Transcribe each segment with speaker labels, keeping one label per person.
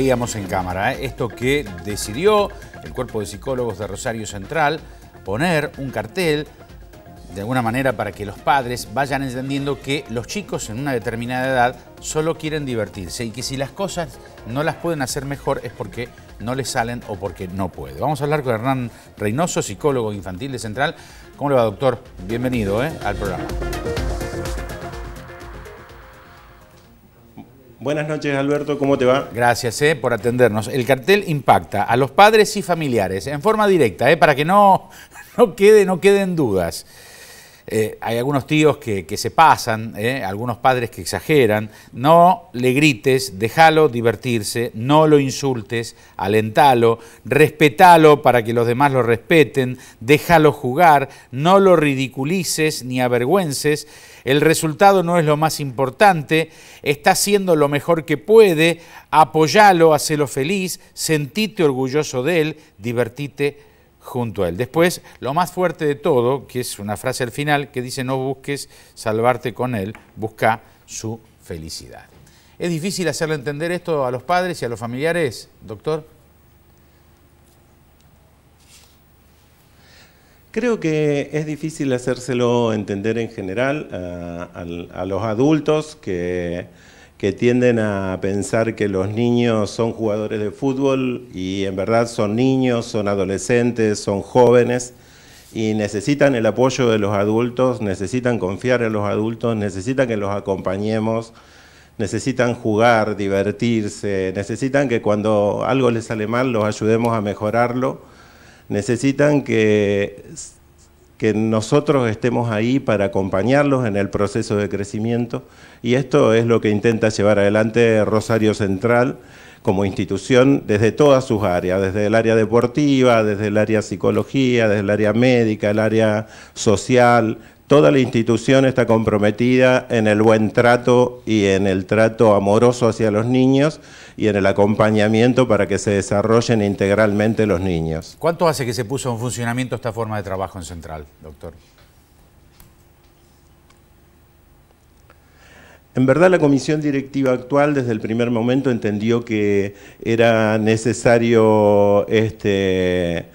Speaker 1: veíamos en cámara. ¿eh? Esto que decidió el cuerpo de psicólogos de Rosario Central poner un cartel de alguna manera para que los padres vayan entendiendo que los chicos en una determinada edad solo quieren divertirse y que si las cosas no las pueden hacer mejor es porque no les salen o porque no puede. Vamos a hablar con Hernán Reynoso, psicólogo infantil de Central. ¿Cómo le va, doctor? Bienvenido ¿eh? al programa. Buenas noches, Alberto, ¿cómo te va? Gracias eh, por atendernos. El cartel impacta a los padres y familiares en forma directa, eh, para que no, no, quede, no queden dudas. Eh, hay algunos tíos que, que se pasan, algunos padres que exageran. No le grites, déjalo divertirse, no lo insultes, alentalo, respetalo para que los demás lo respeten, déjalo jugar, no lo ridiculices ni avergüences el resultado no es lo más importante, está haciendo lo mejor que puede, apoyalo, hacelo feliz, sentite orgulloso de él, divertite junto a él. Después, lo más fuerte de todo, que es una frase al final, que dice, no busques salvarte con él, busca su felicidad. ¿Es difícil hacerle entender esto a los padres y a los familiares, doctor?
Speaker 2: Creo que es difícil hacérselo entender en general a, los adultos que, tienden a pensar que los niños son jugadores de fútbol y en verdad son niños, son adolescentes, son jóvenes y necesitan el apoyo de los adultos, necesitan confiar en los adultos, necesitan que los acompañemos, necesitan jugar, divertirse, necesitan que cuando algo les sale mal los ayudemos a mejorarlo necesitan que, que nosotros estemos ahí para acompañarlos en el proceso de crecimiento y esto es lo que intenta llevar adelante Rosario Central como institución desde todas sus áreas, desde el área deportiva, desde el área psicología, desde el área médica, el área social, Toda la institución está comprometida en el buen trato y en el trato amoroso hacia los niños y en el acompañamiento para que se desarrollen integralmente los niños.
Speaker 1: ¿Cuánto hace que se puso en funcionamiento esta forma de trabajo en Central, doctor?
Speaker 2: En verdad la comisión directiva actual desde el primer momento entendió que era necesario este,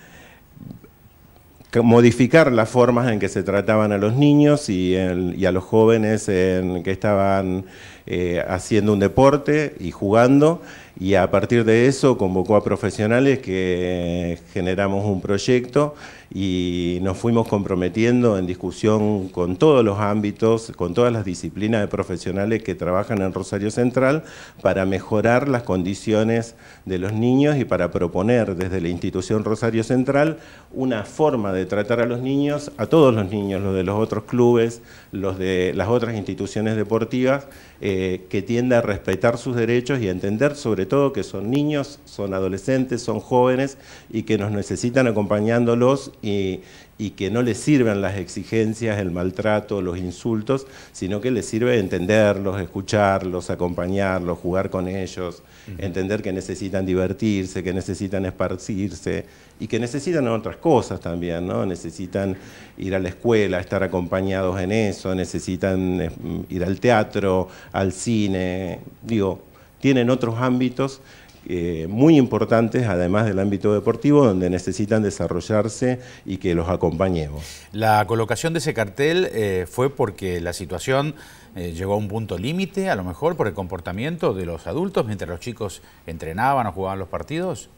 Speaker 2: modificar las formas en que se trataban a los niños y, a los jóvenes en que estaban eh, haciendo un deporte y jugando y a partir de eso convocó a profesionales que generamos un proyecto y nos fuimos comprometiendo en discusión con todos los ámbitos, con todas las disciplinas de profesionales que trabajan en Rosario Central para mejorar las condiciones de los niños y para proponer desde la institución Rosario Central una forma de tratar a los niños, a todos los niños, los de los otros clubes, los de las otras instituciones deportivas, eh, que, tienda a respetar sus derechos y a entender sobre todo que son niños, son adolescentes, son jóvenes y que nos necesitan acompañándolos y, y que no les sirvan las exigencias, el maltrato, los insultos, sino que les sirve entenderlos, escucharlos, acompañarlos, jugar con ellos, entender que necesitan divertirse, que necesitan esparcirse y que necesitan otras cosas también, ¿no? Necesitan ir a la escuela, estar acompañados en eso, necesitan eh, ir al teatro, al cine, digo, tienen otros ámbitos eh, muy importantes, además del ámbito deportivo, donde necesitan desarrollarse y que los acompañemos.
Speaker 1: La colocación de ese cartel eh, fue porque la situación eh, llegó a un punto límite, a lo mejor por el comportamiento de los adultos mientras los chicos entrenaban
Speaker 2: o jugaban los partidos.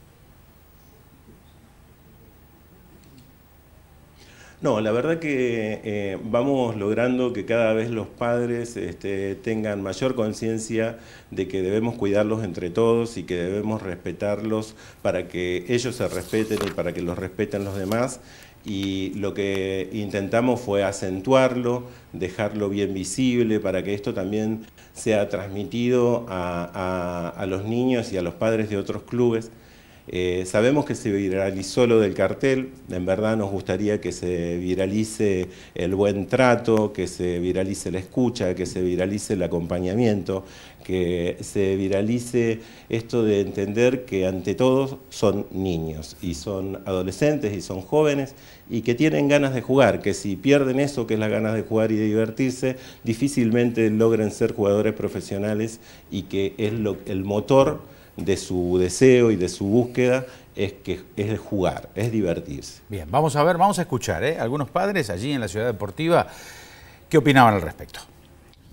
Speaker 2: No, la verdad que eh, vamos logrando que cada vez los padres este, tengan mayor conciencia de que debemos cuidarlos entre todos y que debemos respetarlos para que ellos se respeten y para que los respeten los demás y lo que intentamos fue acentuarlo, dejarlo bien visible para que esto también sea transmitido a, los niños y a los padres de otros clubes. Eh, sabemos que se viralizó lo del cartel, en verdad nos gustaría que se viralice el buen trato, que se viralice la escucha, que se viralice el acompañamiento, que se viralice esto de entender que ante todo son niños y son adolescentes y son jóvenes y que tienen ganas de jugar, que si pierden eso, que es las ganas de jugar y de divertirse, difícilmente logren ser jugadores profesionales y que es el motor de su deseo y de su búsqueda es que es jugar, es divertirse. Bien, vamos a ver, vamos a escuchar ¿eh? algunos
Speaker 1: padres allí en la ciudad deportiva qué opinaban al respecto.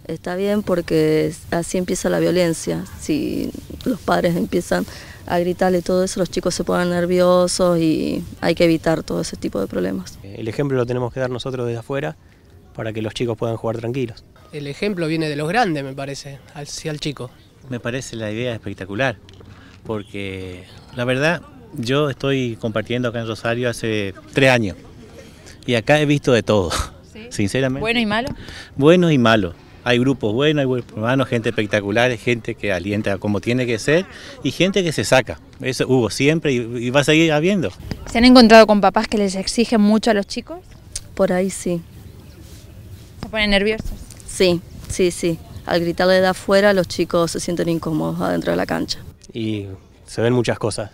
Speaker 2: Está bien porque así empieza la violencia. Si los padres empiezan a gritarle todo eso, los chicos se ponen nerviosos y hay que evitar todo ese tipo de problemas. El ejemplo lo tenemos que dar nosotros desde afuera para que los chicos puedan jugar tranquilos.
Speaker 1: El ejemplo viene de los grandes, me parece, hacia
Speaker 2: al chico. Me parece la idea espectacular porque la verdad yo estoy compartiendo acá en Rosario hace tres años y acá he visto de todo, sinceramente. ¿Bueno y malo? Bueno y malo. Hay grupos buenos, hay grupos malos, gente espectacular, gente que alienta como tiene que ser y gente que se saca. Eso hubo siempre y, va a seguir habiendo.
Speaker 1: ¿Se han encontrado con papás que les exigen mucho
Speaker 2: a los chicos? Por ahí sí. ¿Se ponen nerviosos? Sí, sí, sí. Al gritar de afuera, los chicos se sienten incómodos adentro de la cancha y se ven muchas cosas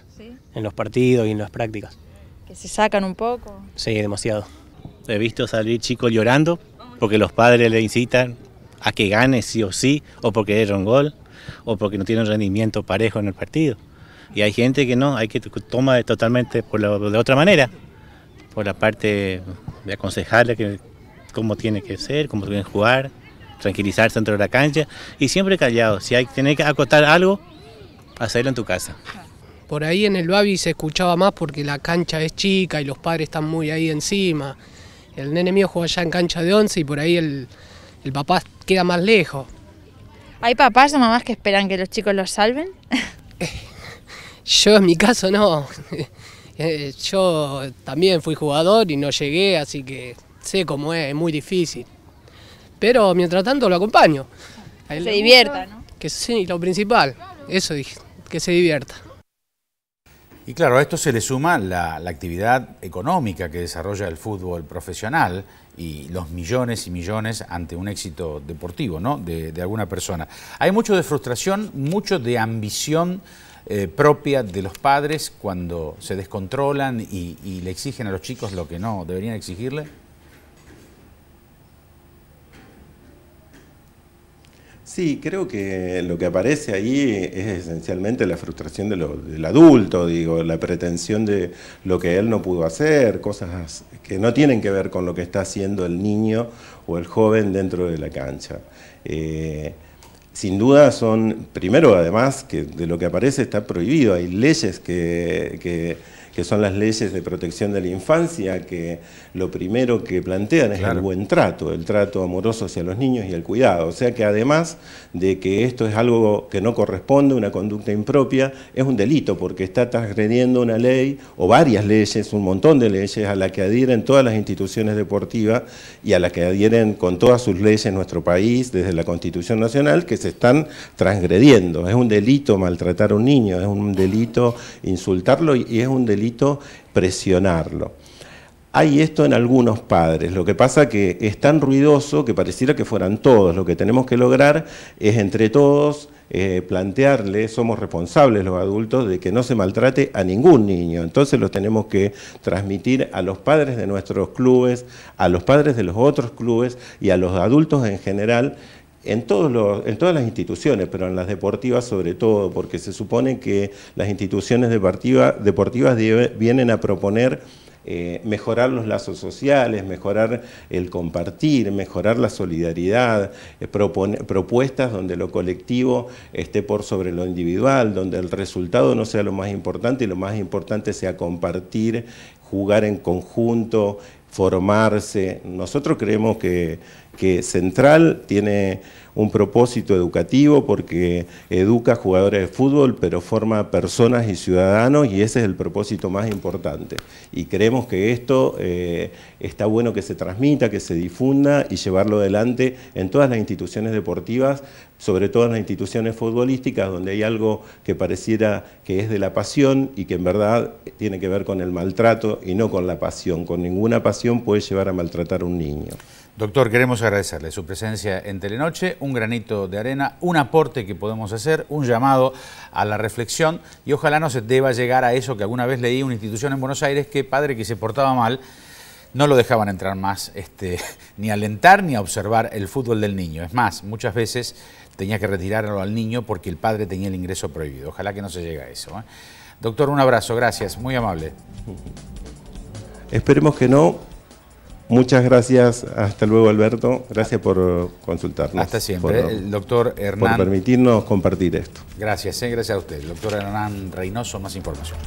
Speaker 2: en los partidos y en las prácticas.
Speaker 1: ¿Que se sacan un poco?
Speaker 2: Sí, demasiado. He visto salir chicos llorando porque los padres le incitan a que gane sí o sí, o porque era un gol, o porque no tiene un rendimiento parejo en el partido. Y hay gente que no, hay que toma totalmente por de otra manera, por la parte de aconsejarle que, cómo tiene que ser, cómo tiene que jugar, tranquilizarse dentro de la cancha y siempre callado. Si hay que tener que acotar algo, hacerlo en tu casa.
Speaker 1: Por ahí en el Babi se escuchaba más porque la cancha es chica y los padres están muy ahí encima. El nene mío juega allá en cancha de 11 y por ahí el, el papá queda más lejos. ¿Hay papás o mamás que esperan que los chicos los salven? Yo en mi caso no. Eh, yo también fui jugador y no llegué, así que sé cómo es, es muy difícil. Pero mientras tanto lo acompaño. Se divierta, ¿no? Que sí, lo principal, eso dije que se divierta. Y claro, a esto se le suma la, actividad económica que desarrolla el fútbol profesional y los millones y millones ante un éxito deportivo ¿no? de, alguna persona. Hay mucho de frustración, mucho de ambición eh, propia de los padres cuando se descontrolan y le exigen a los chicos lo que no deberían exigirle.
Speaker 2: Sí, creo que lo que aparece ahí es esencialmente la frustración del adulto, digo, la pretensión de lo que él no pudo hacer, cosas que no tienen que ver con lo que está haciendo el niño o el joven dentro de la cancha. Eh, sin duda son, primero además, que de lo que aparece está prohibido, hay leyes que que son las leyes de protección de la infancia, que lo primero que plantean es el buen trato, el trato amoroso hacia los niños y el cuidado. O sea que además de que esto es algo que no corresponde, una conducta impropia, es un delito porque está transgrediendo una ley o varias leyes, un montón de leyes a la que adhieren todas las instituciones deportivas y a la que adhieren con todas sus leyes nuestro país, desde la Constitución Nacional, que se están transgrediendo. Es un delito maltratar a un niño, es un delito insultarlo y es un delito presionarlo. Hay esto en algunos padres, lo que pasa que es tan ruidoso que pareciera que fueran todos. Lo que tenemos que lograr es entre todos eh, plantearle, somos responsables los adultos de que no se maltrate a ningún niño. Entonces lo tenemos que transmitir a los padres de nuestros clubes, a los padres de los otros clubes y a los adultos en general en, todas las instituciones, pero en las deportivas sobre todo, porque se supone que las instituciones deportivas vienen a proponer eh, mejorar los lazos sociales, mejorar el compartir, mejorar la solidaridad, eh, propuestas donde lo colectivo esté por sobre lo individual, donde el resultado no sea lo más importante y lo más importante sea compartir, jugar en conjunto, formarse. Nosotros creemos que que central, tiene un propósito educativo porque educa jugadores de fútbol, pero forma personas y ciudadanos y ese es el propósito más importante. Y creemos que esto eh, está bueno que se transmita, que se difunda y llevarlo adelante en todas las instituciones deportivas, sobre todo en las instituciones futbolísticas, donde hay algo que pareciera que es de la pasión y que en verdad tiene que ver con el maltrato y no con la pasión. Con ninguna pasión puede llevar a maltratar a un niño.
Speaker 1: Doctor, queremos agradecerle su presencia en Telenoche, un granito de arena, un aporte que podemos hacer, un llamado a la reflexión y ojalá no se deba llegar a eso que alguna vez leí una institución en Buenos Aires que padre que se portaba mal no lo dejaban entrar más este, ni alentar ni a observar el fútbol del niño. Es más, muchas veces tenía que retirarlo al niño porque el padre tenía el ingreso prohibido. Ojalá que no se llegue a eso. ¿eh? Doctor, un abrazo, gracias, muy amable.
Speaker 2: Esperemos que no. Muchas gracias. Hasta luego, Alberto. Gracias por consultarnos. Hasta siempre. doctor Hernán. Por permitirnos compartir esto.
Speaker 1: Gracias, eh, gracias a usted. doctor Hernán Reynoso, más información.